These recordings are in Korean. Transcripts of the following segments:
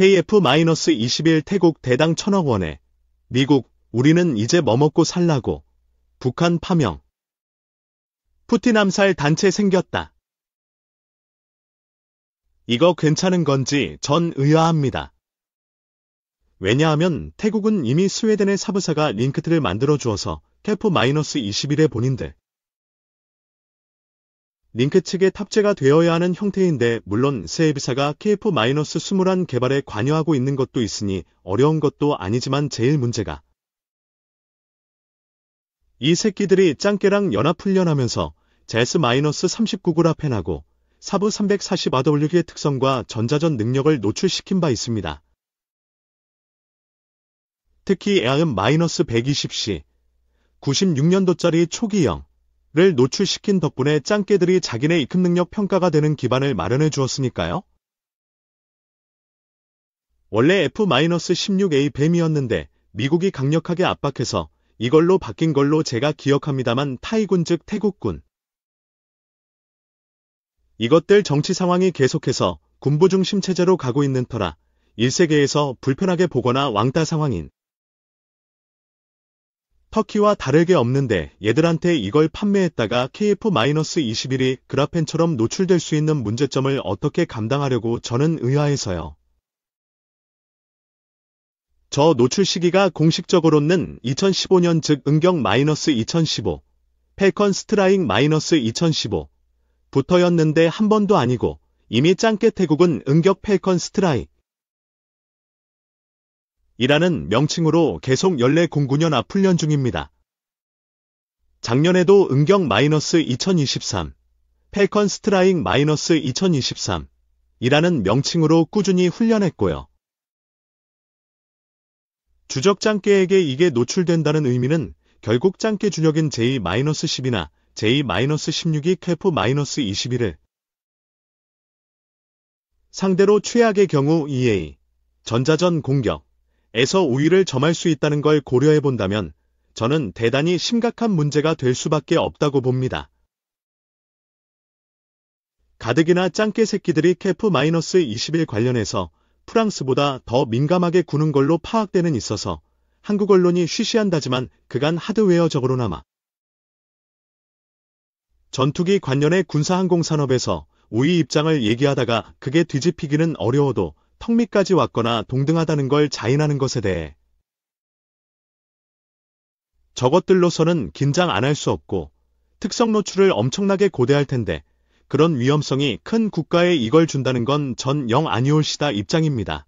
KF-21 태국 대당 천억 원에 미국 우리는 이제 뭐먹고 살라고 북한 파명 푸틴 암살 단체 생겼다. 이거 괜찮은 건지 전 의아합니다. 왜냐하면 태국은 이미 스웨덴의 사부사가 링크트를 만들어 주어서 캐프-21의 본인들 링크 측에 탑재가 되어야 하는 형태인데 물론 세이비사가 KF-21 개발에 관여하고 있는 것도 있으니 어려운 것도 아니지만 제일 문제가 이 새끼들이 짱깨랑 연합 훈련하면서 제스3 9그라펜하고 사부 340RW의 특성과 전자전 능력을 노출시킨 바 있습니다. 특히 에아은1 2 0 c 96년도짜리 초기형 를 노출시킨 덕분에 짱깨들이 자기네 입금 능력 평가가 되는 기반을 마련해 주었으니까요. 원래 F-16A 뱀이었는데 미국이 강력하게 압박해서 이걸로 바뀐 걸로 제가 기억합니다만 타이군 즉 태국군. 이것들 정치 상황이 계속해서 군부 중심 체제로 가고 있는 터라 1세계에서 불편하게 보거나 왕따 상황인 터키와 다르게 없는데 얘들한테 이걸 판매했다가 KF-21이 그라펜처럼 노출될 수 있는 문제점을 어떻게 감당하려고 저는 의아해서요. 저 노출 시기가 공식적으로는 2015년 즉 은경 2015, 펠컨 스트라잉 2015부터였는데 한 번도 아니고 이미 짱깨 태국은 은격 펠컨 스트라잉 이라는 명칭으로 계속 1409년 앞 훈련 중입니다. 작년에도 은경 마이너스 2023, 펠컨 스트라잉 마이너스 2023 이라는 명칭으로 꾸준히 훈련했고요. 주적 짱깨에게 이게 노출된다는 의미는 결국 짱깨 주력인 J-10이나 J-16이 캐프-21을 상대로 최악의 경우 EA 전자전 공격 에서 우위를 점할 수 있다는 걸 고려해 본다면 저는 대단히 심각한 문제가 될 수밖에 없다고 봅니다. 가득이나 짱깨 새끼들이 캐프-21 마이너스 관련해서 프랑스보다 더 민감하게 구는 걸로 파악되는 있어서 한국 언론이 쉬쉬한다지만 그간 하드웨어적으로나마 전투기 관련해 군사항공산업에서 우위 입장을 얘기하다가 그게 뒤집히기는 어려워도 턱 밑까지 왔거나 동등하다는 걸 자인하는 것에 대해 저것들로서는 긴장 안 할 수 없고 특성 노출을 엄청나게 고대할 텐데 그런 위험성이 큰 국가에 이걸 준다는 건 전 영 아니올시다 입장입니다.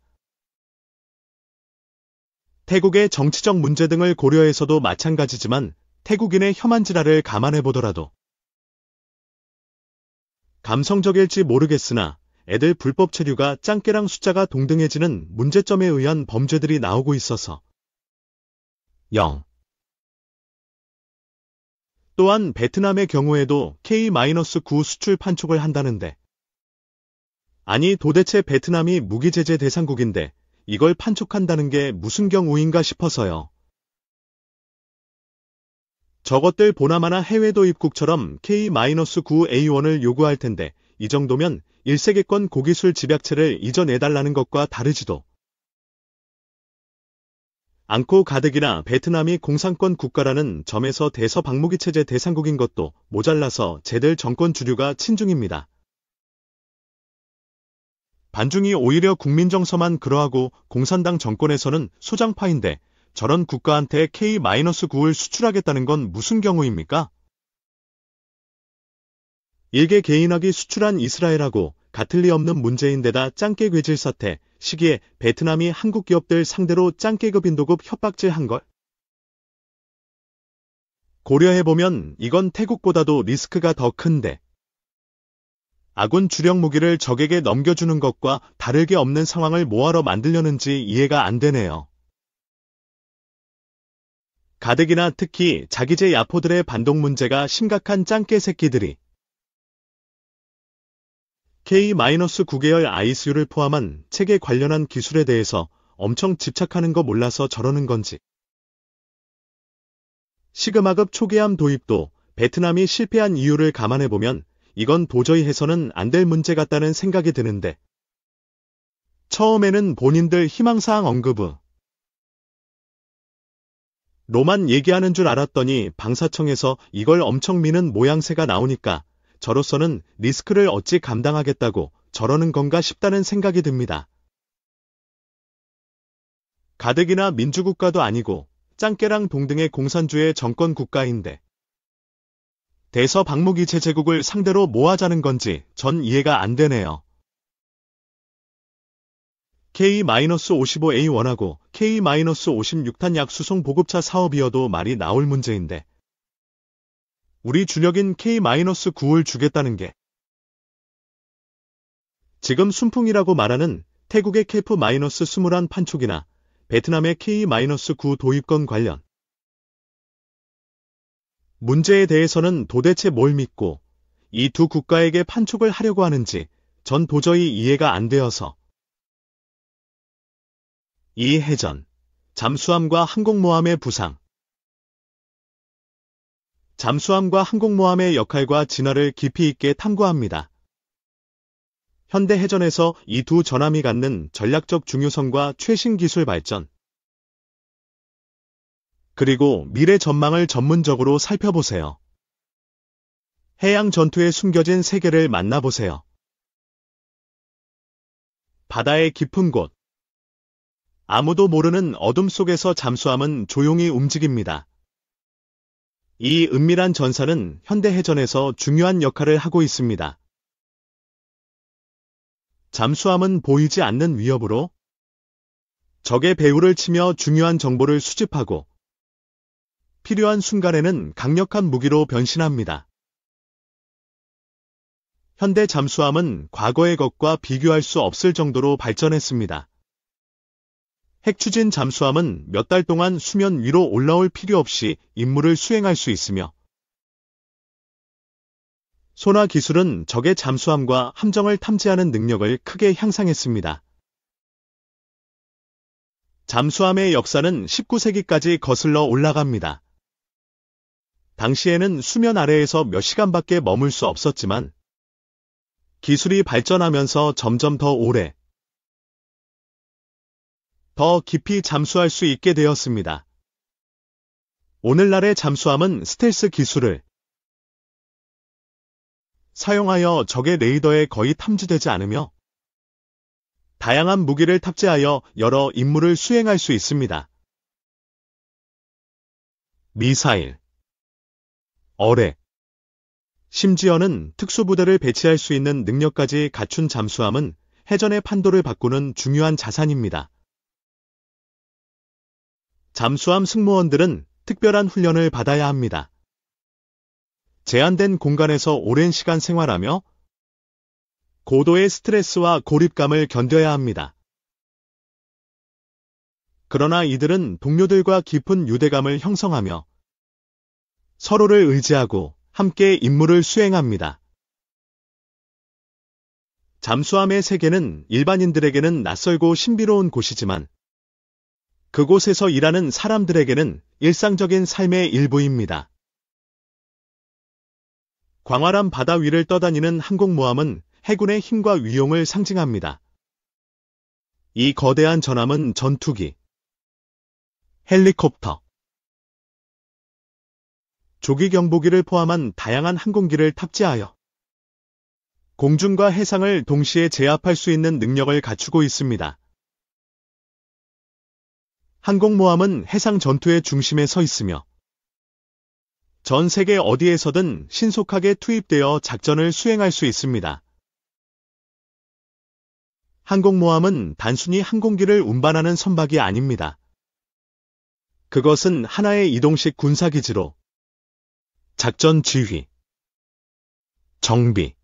태국의 정치적 문제 등을 고려해서도 마찬가지지만 태국인의 혐한지라를 감안해 보더라도 감성적일지 모르겠으나 애들 불법 체류가 짱깨랑 숫자가 동등해지는 문제점에 의한 범죄들이 나오고 있어서 0. 또한 베트남의 경우에도 K-9 수출 판촉을 한다는데 아니 도대체 베트남이 무기제재 대상국인데 이걸 판촉한다는 게 무슨 경우인가 싶어서요. 저것들 보나마나 해외 도입국처럼 K-9A1을 요구할 텐데 이 정도면 1세기권 고기술 집약체를 이전해달라는 것과 다르지도 않고 가득이나 베트남이 공산권 국가라는 점에서 대서방무기 체제 대상국인 것도 모자라서 제들 정권 주류가 친중입니다. 반중이 오히려 국민 정서만 그러하고 공산당 정권에서는 소장파인데 저런 국가한테 K-9을 수출하겠다는 건 무슨 경우입니까? 일개 개인학이 수출한 이스라엘하고 같을 리 없는 문제인데다 짱깨 괴질 사태 시기에 베트남이 한국 기업들 상대로 짱깨급 인도급 협박질 한걸? 고려해보면 이건 태국보다도 리스크가 더 큰데 아군 주력 무기를 적에게 넘겨주는 것과 다르게 없는 상황을 뭐하러 만들려는지 이해가 안 되네요. 가득이나 특히 자기제 야포들의 반동 문제가 심각한 짱깨 새끼들이 K-9계열 ICU를 포함한 책에 관련한 기술에 대해서 엄청 집착하는 거 몰라서 저러는 건지. 시그마급 초계암 도입도 베트남이 실패한 이유를 감안해보면 이건 도저히 해서는 안 될 문제 같다는 생각이 드는데. 처음에는 본인들 희망사항 언급 후 로만 얘기하는 줄 알았더니 방사청에서 이걸 엄청 미는 모양새가 나오니까 저로서는 리스크를 어찌 감당하겠다고 저러는 건가 싶다는 생각이 듭니다. 가득이나 민주국가도 아니고 짱깨랑 동등의 공산주의 정권 국가인데 대서 박목이체 제국을 상대로 뭐 하자는 건지 전 이해가 안 되네요. K-55A 1하고 K-56탄 약 수송 보급차 사업이어도 말이 나올 문제인데 우리 주력인 K-9을 주겠다는 게 지금 순풍이라고 말하는 태국의 KF-21 판촉이나 베트남의 K-9 도입권 관련 문제에 대해서는 도대체 뭘 믿고 이 두 국가에게 판촉을 하려고 하는지 전 도저히 이해가 안 되어서 이 해전, 잠수함과 항공모함의 부상, 잠수함과 항공모함의 역할과 진화를 깊이 있게 탐구합니다. 현대 해전에서 이 두 전함이 갖는 전략적 중요성과 최신 기술 발전, 그리고 미래 전망을 전문적으로 살펴보세요. 해양 전투에 숨겨진 세계를 만나보세요. 바다의 깊은 곳. 아무도 모르는 어둠 속에서 잠수함은 조용히 움직입니다. 이 은밀한 전사는 현대 해전에서 중요한 역할을 하고 있습니다. 잠수함은 보이지 않는 위협으로 적의 배후를 치며 중요한 정보를 수집하고 필요한 순간에는 강력한 무기로 변신합니다. 현대 잠수함은 과거의 것과 비교할 수 없을 정도로 발전했습니다. 핵추진 잠수함은 몇 달 동안 수면 위로 올라올 필요 없이 임무를 수행할 수 있으며 소나 기술은 적의 잠수함과 함정을 탐지하는 능력을 크게 향상했습니다. 잠수함의 역사는 19세기까지 거슬러 올라갑니다. 당시에는 수면 아래에서 몇 시간밖에 머물 수 없었지만 기술이 발전하면서 점점 더 오래 더 깊이 잠수할 수 있게 되었습니다. 오늘날의 잠수함은 스텔스 기술을 사용하여 적의 레이더에 거의 탐지되지 않으며 다양한 무기를 탑재하여 여러 임무를 수행할 수 있습니다. 미사일, 어뢰, 심지어는 특수부대를 배치할 수 있는 능력까지 갖춘 잠수함은 해전의 판도를 바꾸는 중요한 자산입니다. 잠수함 승무원들은 특별한 훈련을 받아야 합니다. 제한된 공간에서 오랜 시간 생활하며 고도의 스트레스와 고립감을 견뎌야 합니다. 그러나 이들은 동료들과 깊은 유대감을 형성하며 서로를 의지하고 함께 임무를 수행합니다. 잠수함의 세계는 일반인들에게는 낯설고 신비로운 곳이지만 그곳에서 일하는 사람들에게는 일상적인 삶의 일부입니다. 광활한 바다 위를 떠다니는 항공모함은 해군의 힘과 위용을 상징합니다. 이 거대한 전함은 전투기, 헬리콥터, 조기 경보기를 포함한 다양한 항공기를 탑재하여 공중과 해상을 동시에 제압할 수 있는 능력을 갖추고 있습니다. 항공모함은 해상 전투의 중심에 서 있으며 전 세계 어디에서든 신속하게 투입되어 작전을 수행할 수 있습니다. 항공모함은 단순히 항공기를 운반하는 선박이 아닙니다. 그것은 하나의 이동식 군사기지로 작전 지휘, 정비,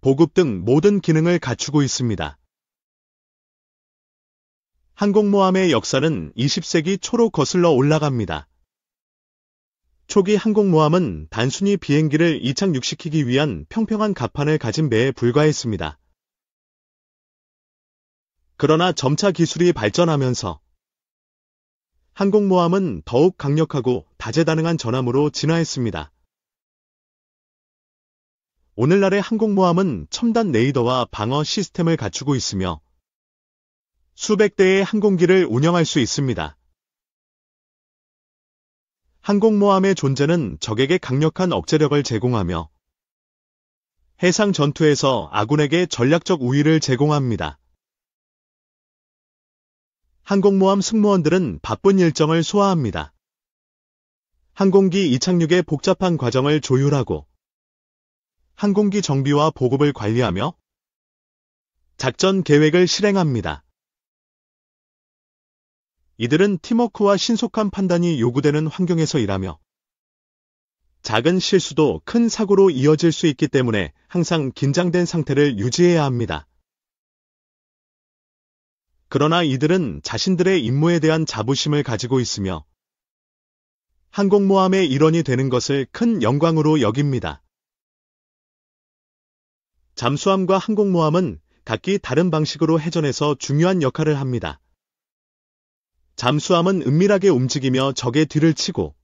보급 등 모든 기능을 갖추고 있습니다. 항공모함의 역사는 20세기 초로 거슬러 올라갑니다. 초기 항공모함은 단순히 비행기를 이착륙시키기 위한 평평한 갑판을 가진 배에 불과했습니다. 그러나 점차 기술이 발전하면서 항공모함은 더욱 강력하고 다재다능한 전함으로 진화했습니다. 오늘날의 항공모함은 첨단 레이더와 방어 시스템을 갖추고 있으며 수백 대의 항공기를 운영할 수 있습니다. 항공모함의 존재는 적에게 강력한 억제력을 제공하며 해상 전투에서 아군에게 전략적 우위를 제공합니다. 항공모함 승무원들은 바쁜 일정을 소화합니다. 항공기 이착륙의 복잡한 과정을 조율하고 항공기 정비와 보급을 관리하며 작전 계획을 실행합니다. 이들은 팀워크와 신속한 판단이 요구되는 환경에서 일하며 작은 실수도 큰 사고로 이어질 수 있기 때문에 항상 긴장된 상태를 유지해야 합니다. 그러나 이들은 자신들의 임무에 대한 자부심을 가지고 있으며 항공모함의 일원이 되는 것을 큰 영광으로 여깁니다. 잠수함과 항공모함은 각기 다른 방식으로 해전해서 중요한 역할을 합니다. 잠수함은 은밀하게 움직이며 적의 뒤를 치고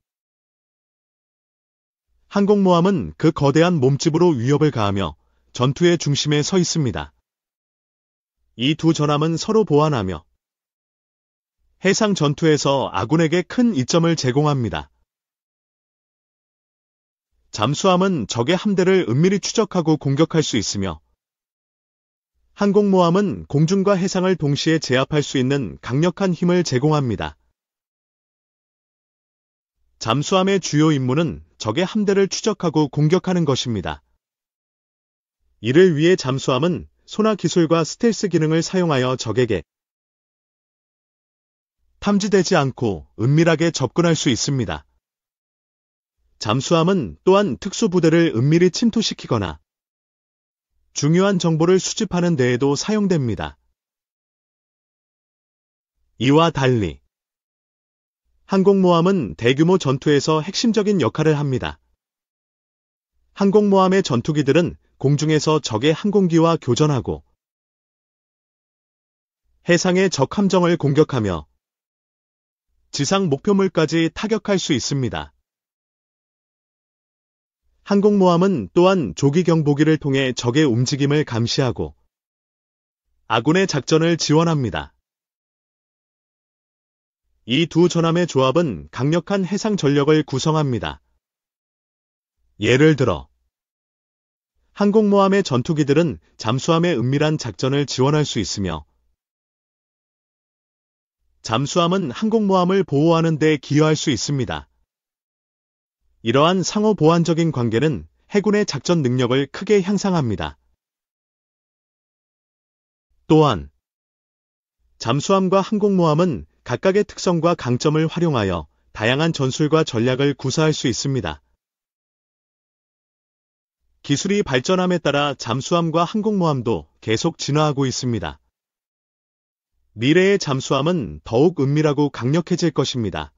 항공모함은 그 거대한 몸집으로 위협을 가하며 전투의 중심에 서 있습니다. 이 두 전함은 서로 보완하며 해상 전투에서 아군에게 큰 이점을 제공합니다. 잠수함은 적의 함대를 은밀히 추적하고 공격할 수 있으며 항공모함은 공중과 해상을 동시에 제압할 수 있는 강력한 힘을 제공합니다. 잠수함의 주요 임무는 적의 함대를 추적하고 공격하는 것입니다. 이를 위해 잠수함은 소나 기술과 스텔스 기능을 사용하여 적에게 탐지되지 않고 은밀하게 접근할 수 있습니다. 잠수함은 또한 특수부대를 은밀히 침투시키거나 중요한 정보를 수집하는 데에도 사용됩니다. 이와 달리 항공모함은 대규모 전투에서 핵심적인 역할을 합니다. 항공모함의 전투기들은 공중에서 적의 항공기와 교전하고 해상의 적 함정을 공격하며 지상 목표물까지 타격할 수 있습니다. 항공모함은 또한 조기 경보기를 통해 적의 움직임을 감시하고 아군의 작전을 지원합니다. 이 두 전함의 조합은 강력한 해상 전력을 구성합니다. 예를 들어 항공모함의 전투기들은 잠수함의 은밀한 작전을 지원할 수 있으며 잠수함은 항공모함을 보호하는 데 기여할 수 있습니다. 이러한 상호 보완적인 관계는 해군의 작전 능력을 크게 향상합니다. 또한 잠수함과 항공모함은 각각의 특성과 강점을 활용하여 다양한 전술과 전략을 구사할 수 있습니다. 기술이 발전함에 따라 잠수함과 항공모함도 계속 진화하고 있습니다. 미래의 잠수함은 더욱 은밀하고 강력해질 것입니다.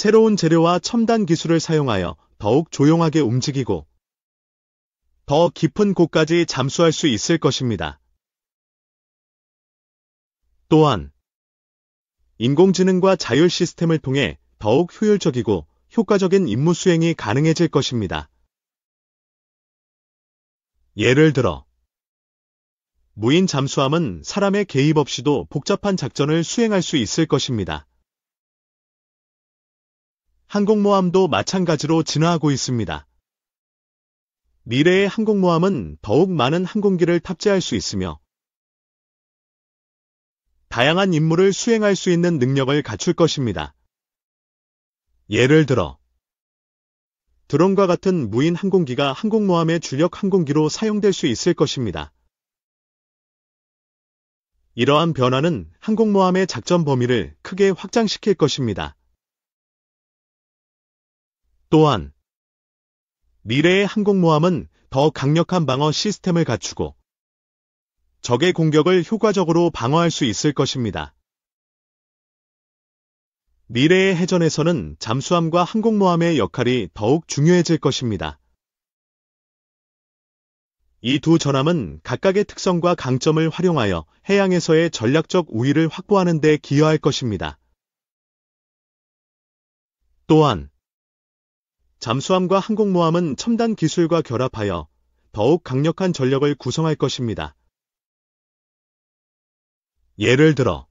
새로운 재료와 첨단 기술을 사용하여 더욱 조용하게 움직이고 더 깊은 곳까지 잠수할 수 있을 것입니다. 또한 인공지능과 자율 시스템을 통해 더욱 효율적이고 효과적인 임무 수행이 가능해질 것입니다. 예를 들어 무인 잠수함은 사람의 개입 없이도 복잡한 작전을 수행할 수 있을 것입니다. 항공모함도 마찬가지로 진화하고 있습니다. 미래의 항공모함은 더욱 많은 항공기를 탑재할 수 있으며 다양한 임무를 수행할 수 있는 능력을 갖출 것입니다. 예를 들어 드론과 같은 무인 항공기가 항공모함의 주력 항공기로 사용될 수 있을 것입니다. 이러한 변화는 항공모함의 작전 범위를 크게 확장시킬 것입니다. 또한 미래의 항공모함은 더 강력한 방어 시스템을 갖추고 적의 공격을 효과적으로 방어할 수 있을 것입니다. 미래의 해전에서는 잠수함과 항공모함의 역할이 더욱 중요해질 것입니다. 이 두 전함은 각각의 특성과 강점을 활용하여 해양에서의 전략적 우위를 확보하는 데 기여할 것입니다. 또한 잠수함과 항공모함은 첨단 기술과 결합하여 더욱 강력한 전력을 구성할 것입니다. 예를 들어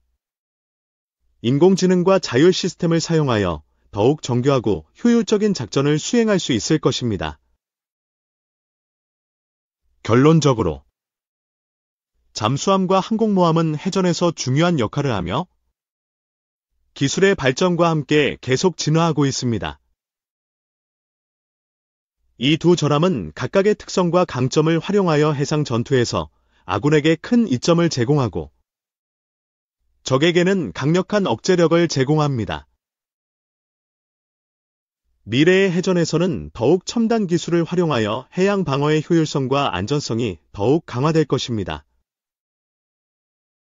인공지능과 자율 시스템을 사용하여 더욱 정교하고 효율적인 작전을 수행할 수 있을 것입니다. 결론적으로 잠수함과 항공모함은 해전에서 중요한 역할을 하며 기술의 발전과 함께 계속 진화하고 있습니다. 이두 전함은 각각의 특성과 강점을 활용하여 해상 전투에서 아군에게 큰 이점을 제공하고 적에게는 강력한 억제력을 제공합니다. 미래의 해전에서는 더욱 첨단 기술을 활용하여 해양 방어의 효율성과 안전성이 더욱 강화될 것입니다.